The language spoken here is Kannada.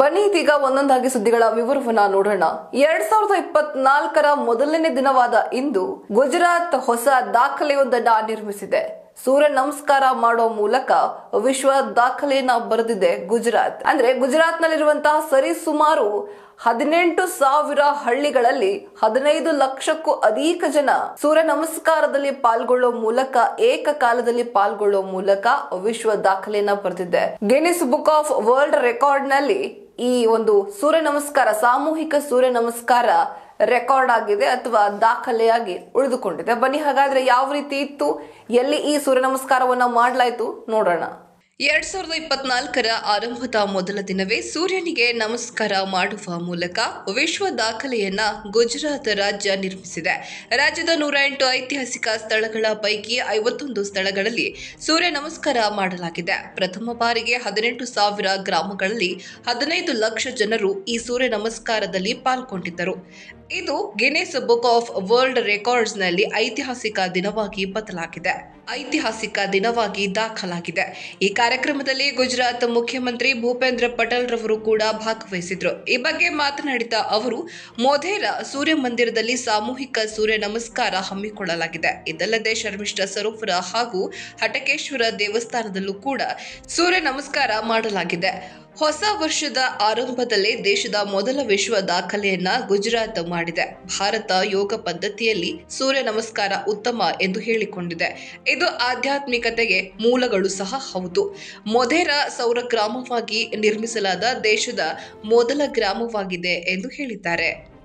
ಬನ್ನಿ ಇದೀಗ ಒಂದೊಂದಾಗಿ ಸುದ್ದಿಗಳ ವಿವರವನ್ನ ನೋಡೋಣ ಎರಡ್ ಸಾವಿರದ ಇಪ್ಪತ್ನಾಲ್ಕರ ಮೊದಲನೇ ದಿನವಾದ ಇಂದು ಗುಜರಾತ್ ಹೊಸ ದಾಖಲೆಯೊಂದನ್ನ ನಿರ್ಮಿಸಿದೆ ಸೂರ್ಯ ನಮಸ್ಕಾರ ಮಾಡೋ ಮೂಲಕ ವಿಶ್ವ ದಾಖಲೆಯನ್ನ ಬರೆದಿದೆ ಗುಜರಾತ್ ಅಂದ್ರೆ ಗುಜರಾತ್ ನಲ್ಲಿರುವಂತಹ ಸರಿ ಸುಮಾರು ಹದಿನೆಂಟು ಸಾವಿರ ಹಳ್ಳಿಗಳಲ್ಲಿ ಹದಿನೈದು ಲಕ್ಷಕ್ಕೂ ಅಧಿಕ ಜನ ಸೂರ್ಯ ನಮಸ್ಕಾರದಲ್ಲಿ ಪಾಲ್ಗೊಳ್ಳೋ ಮೂಲಕ ಏಕಕಾಲದಲ್ಲಿ ಪಾಲ್ಗೊಳ್ಳೋ ಮೂಲಕ ವಿಶ್ವ ದಾಖಲೆಯನ್ನ ಬರೆದಿದೆ Guinness book of world record ನಲ್ಲಿ ಈ ಒಂದು ಸೂರ್ಯ ನಮಸ್ಕಾರ ಸಾಮೂಹಿಕ ಸೂರ್ಯ ನಮಸ್ಕಾರ ರೆಕಾರ್ಡ್ ಆಗಿದೆ ಅಥವಾ ದಾಖಲೆಯಾಗಿ ಉಳಿದುಕೊಂಡಿದೆ ಬನ್ನಿ ಹಾಗಾದ್ರೆ ಯಾವ ರೀತಿ ಇತ್ತು ಎಲ್ಲಿ ಈ ಸೂರ್ಯ ನಮಸ್ಕಾರವನ್ನ ಮಾಡಲಾಯಿತು ನೋಡೋಣ ಎರಡ್ ಸಾವಿರದ ಇಪ್ಪತ್ನಾಲ್ಕರ ಆರಂಭದ ಮೊದಲ ದಿನವೇ ಸೂರ್ಯನಿಗೆ ನಮಸ್ಕಾರ ಮಾಡುವ ಮೂಲಕ ವಿಶ್ವ ದಾಖಲೆಯನ್ನ ಗುಜರಾತ್ ರಾಜ್ಯ ನಿರ್ಮಿಸಿದೆ ರಾಜ್ಯದ ನೂರ ಎಂಟು ಐತಿಹಾಸಿಕ ಸ್ಥಳಗಳ ಪೈಕಿ ಐವತ್ತೊಂದು ಸ್ಥಳಗಳಲ್ಲಿ ಸೂರ್ಯ ನಮಸ್ಕಾರ ಮಾಡಲಾಗಿದೆ ಪ್ರಥಮ ಬಾರಿಗೆ ಹದಿನೆಂಟು ಸಾವಿರ ಗ್ರಾಮಗಳಲ್ಲಿ ಹದಿನೈದು ಲಕ್ಷ ಜನರು ಈ ಸೂರ್ಯ ನಮಸ್ಕಾರದಲ್ಲಿ ಪಾಲ್ಗೊಂಡಿದ್ದರು ಇದು ಗಿನ್ನೆಸ್ ಬುಕ್ ಆಫ್ ವರ್ಲ್ಡ್ ರೆಕಾರ್ಡ್ಸ್ನಲ್ಲಿ ಐತಿಹಾಸಿಕ ದಿನವಾಗಿ ಬದಲಾಗಿದೆ ಐತಿಹಾಸಿಕ ದಿನವಾಗಿ ದಾಖಲಾಗಿದೆ ಈ ಕಾರ್ಯಕ್ರಮದಲ್ಲಿ ಗುಜರಾತ್ ಮುಖ್ಯಮಂತ್ರಿ ಭೂಪೇಂದ್ರ ಪಟೇಲ್ ರವರು ಕೂಡ ಭಾಗವಹಿಸಿದ್ರು ಈ ಬಗ್ಗೆ ಮಾತನಾಡಿದ ಅವರು ಮೋಧೇರ ಸೂರ್ಯ ಮಂದಿರದಲ್ಲಿ ಸಾಮೂಹಿಕ ಸೂರ್ಯ ನಮಸ್ಕಾರ ಹಮ್ಮಿಕೊಳ್ಳಲಾಗಿದೆ ಇದಲ್ಲದೆ ಶರ್ಮಿಷ್ಠ ಸರೋವರ ಹಾಗೂ ಹಟಕೇಶ್ವರ ದೇವಸ್ಥಾನದಲ್ಲೂ ಕೂಡ ಸೂರ್ಯ ನಮಸ್ಕಾರ ಮಾಡಲಾಗಿದೆ ಹೊಸ ವರ್ಷದ ಆರಂಭದಲ್ಲೇ ದೇಶದ ಮೊದಲ ವಿಶ್ವ ದಾಖಲೆಯನ್ನ ಗುಜರಾತ್ ಮಾಡಿದೆ ಭಾರತ ಯೋಗ ಪದ್ಧತಿಯಲ್ಲಿ ಸೂರ್ಯ ನಮಸ್ಕಾರ ಉತ್ತಮ ಎಂದು ಹೇಳಿಕೊಂಡಿದೆ ಇದು ಆಧ್ಯಾತ್ಮಿಕತೆಗೆ ಮೂಲಗಳು ಸಹ ಹೌದು ಮೊದೇರ ಸೌರ ಗ್ರಾಮವಾಗಿ ನಿರ್ಮಿಸಲಾದ ದೇಶದ ಮೊದಲ ಗ್ರಾಮವಾಗಿದೆ ಎಂದು ಹೇಳಿದ್ದಾರೆ